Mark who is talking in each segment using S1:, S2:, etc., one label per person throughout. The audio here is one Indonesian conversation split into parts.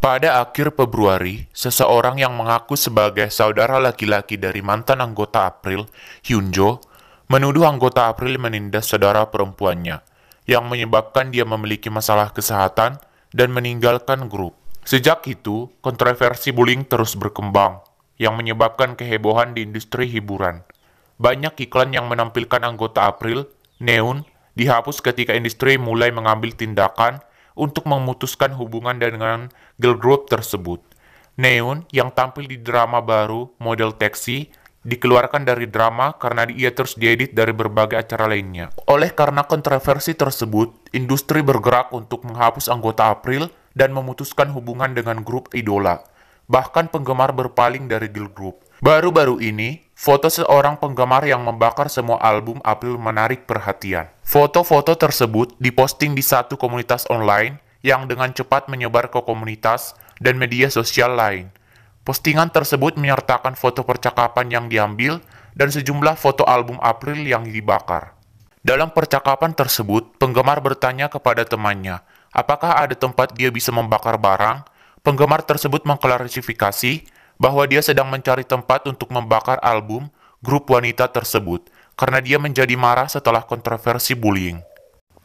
S1: Pada akhir Februari, seseorang yang mengaku sebagai saudara laki-laki dari mantan anggota April, Hyunjo, menuduh anggota April menindas saudara perempuannya, yang menyebabkan dia memiliki masalah kesehatan dan meninggalkan grup. Sejak itu, kontroversi bullying terus berkembang, yang menyebabkan kehebohan di industri hiburan. Banyak iklan yang menampilkan anggota April, Neon, dihapus ketika industri mulai mengambil tindakan untuk memutuskan hubungan dengan girl group tersebut. Neon yang tampil di drama baru Model Taxi dikeluarkan dari drama karena ia terus diedit dari berbagai acara lainnya. Oleh karena kontroversi tersebut, industri bergerak untuk menghapus anggota April dan memutuskan hubungan dengan grup idola. Bahkan penggemar berpaling dari girl group. Baru-baru ini, foto seorang penggemar yang membakar semua album April menarik perhatian. Foto-foto tersebut diposting di satu komunitas online yang dengan cepat menyebar ke komunitas dan media sosial lain. Postingan tersebut menyertakan foto percakapan yang diambil dan sejumlah foto album April yang dibakar. Dalam percakapan tersebut, penggemar bertanya kepada temannya, apakah ada tempat dia bisa membakar barang? Penggemar tersebut mengklarifikasi bahwa dia sedang mencari tempat untuk membakar album grup wanita tersebut karena dia menjadi marah setelah kontroversi bullying.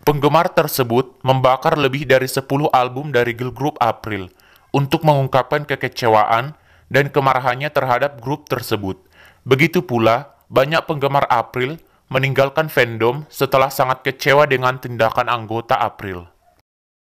S1: Penggemar tersebut membakar lebih dari 10 album dari girl group April untuk mengungkapkan kekecewaan dan kemarahannya terhadap grup tersebut. Begitu pula, banyak penggemar April meninggalkan fandom setelah sangat kecewa dengan tindakan anggota April.